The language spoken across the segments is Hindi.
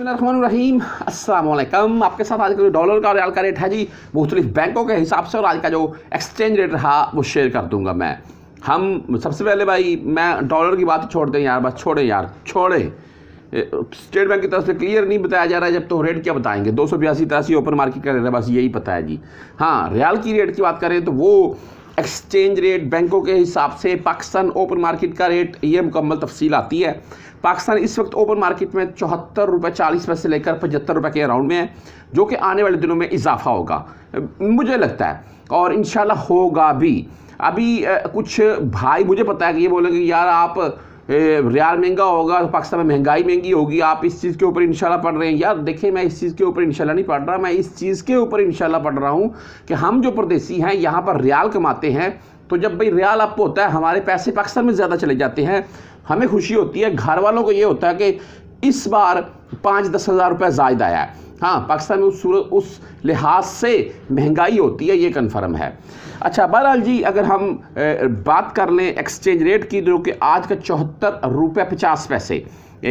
रहीम अस्सलाम आपके साथ आज का जो डॉलर का रियाल का रेट है जी मुख्तलिफ बैंकों के हिसाब से और आज का जो एक्सचेंज रेट रहा वो शेयर कर दूंगा मैं हम सबसे पहले भाई मैं डॉलर की बात छोड़ दें यार बस छोड़ें यार छोड़ें स्टेट बैंक की तरफ से क्लियर नहीं बताया जा रहा है जब तो रेट क्या बताएंगे दो सौ बयासी तिरासी ओपन मार्केट का रेट है बस यही पता है जी हाँ रियाल की रेट की बात करें तो वो एक्सचेंज रेट बैंकों के हिसाब से पाकिस्तान ओपन मार्केट का रेट ये मुकम्मल तफसील आती है पाकिस्तान इस वक्त ओपन मार्केट में चौहत्तर रुपये चालीस पैसे लेकर पचहत्तर रुपये के अराउंड में है जो कि आने वाले दिनों में इजाफा होगा मुझे लगता है और इन होगा भी अभी कुछ भाई मुझे पता है कि ये बोलेंगे यार आप रियाल महंगा होगा तो पाकिस्तान में महंगाई महंगी होगी आप इस चीज़ के ऊपर इंशाल्लाह पढ़ रहे हैं यार देखिए मैं इस चीज़ के ऊपर इंशाल्लाह नहीं पढ़ रहा मैं इस चीज़ के ऊपर इंशाल्लाह पढ़ रहा हूँ कि हम जो परदेसी हैं यहाँ पर रियाल कमाते हैं तो जब भाई रियाल अप होता है हमारे पैसे पाकिस्तान में ज़्यादा चले जाते हैं हमें खुशी होती है घर वालों को ये होता है कि इस बार पाँच दस हज़ार रुपये जायद आया है हाँ पाकिस्तान में उस सूरत उस लिहाज से महंगाई होती है ये कन्फर्म है अच्छा बहरहाल जी अगर हम बात कर लें एक्सचेंज रेट की जो कि आज का चौहत्तर रुपये पचास पैसे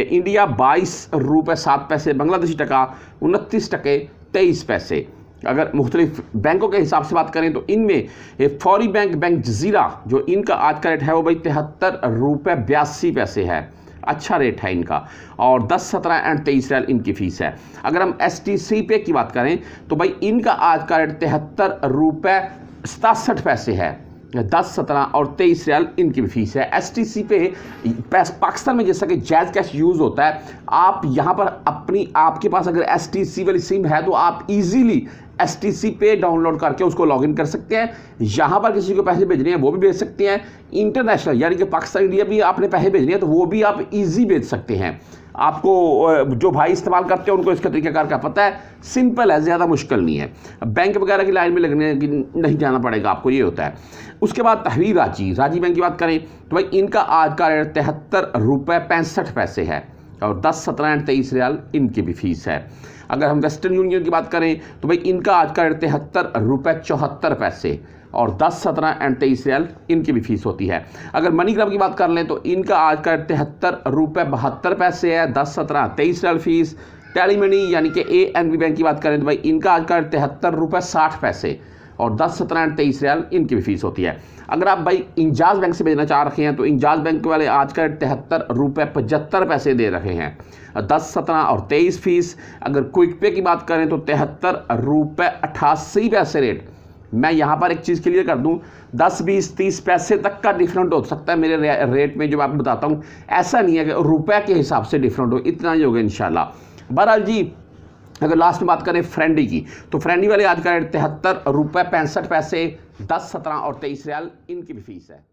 इंडिया बाईस रुपये सात पैसे बांग्लादेशी टका उनतीस टके तेईस पैसे अगर मुख्तलिफ बैंकों के हिसाब से बात करें तो इनमें फौरी बैंक बैंक जजीरा जो इनका आज का रेट है वो भाई तिहत्तर रुपये बयासी पैसे है अच्छा रेट है इनका और 10, सत्रह एंड तेईस रैल इनकी फ़ीस है अगर हम एस पे की बात करें तो भाई इनका आज का रेट तिहत्तर रुपये सतासठ पैसे है दस सत्रह और तेईस रियाल इनकी भी फीस है एस टी सी पे पाकिस्तान में जैसा कि जैज कैश यूज़ होता है आप यहाँ पर अपनी आपके पास अगर एस टी सी वाली सिम है तो आप इजीली एस टी सी पे डाउनलोड करके उसको लॉगिन कर सकते हैं यहाँ पर किसी को पैसे भेजने हैं वो भी भेज सकते हैं इंटरनेशनल यानी कि पाकिस्तान इंडिया भी आपने पैसे भेजने हैं तो वो भी आप ईजी भेज सकते हैं आपको जो भाई इस्तेमाल करते हैं उनको इसका तरीकाकार का पता है सिंपल है ज़्यादा मुश्किल नहीं है बैंक वगैरह की लाइन में लगने की नहीं जाना पड़ेगा आपको ये होता है उसके बाद तहवीर राजी राजी बैंक की बात करें तो भाई इनका आज का रेट तिहत्तर रुपये पैंसठ पैसे है और 10, 17 एंड तेईस रियाल इनकी भी फीस है अगर हम वेस्टर्न यूनियन की बात करें तो भाई इनका आज का रेट तिहत्तर रुपये चौहत्तर पैसे और 10, 17 एंड तेईस रियाल इनकी भी फीस होती है अगर मनी क्लब की बात कर लें तो इनका आज का रेट तिहत्तर रुपये बहत्तर पैसे है दस सत्रह तेईस रियाल फीस टेली मनी यानी कि ए एन बी बैंक की बात करें तो भाई इनका आज का रेट तिहत्तर रुपये साठ पैसे और दस सत्रह एंड तेईस रियाल इनकी भी फीस होती है अगर आप भाई इंजाज बैंक से भेजना चाह रहे हैं तो इंजाज बैंक वाले आज का तिहत्तर रुपये पचहत्तर पैसे दे रहे हैं दस सत्रह और तेईस फीस अगर क्विक पे की बात करें तो तिहत्तर रुपये अट्ठासी पैसे रेट मैं यहाँ पर एक चीज़ क्लियर कर दूँ दस बीस तीस पैसे तक का डिफरेंट हो सकता है मेरे रेट में जो मैं आपको बताता हूँ ऐसा नहीं है कि रुपये के हिसाब से डिफरेंट हो इतना ही होगा इन बहरहाल जी अगर लास्ट में बात करें फ्रेंडी की तो फ्रेंडी वाले आज का रेट तिहत्तर रुपये पैंसठ पैसे दस सत्रह और तेईस रियाल इनकी भी फीस है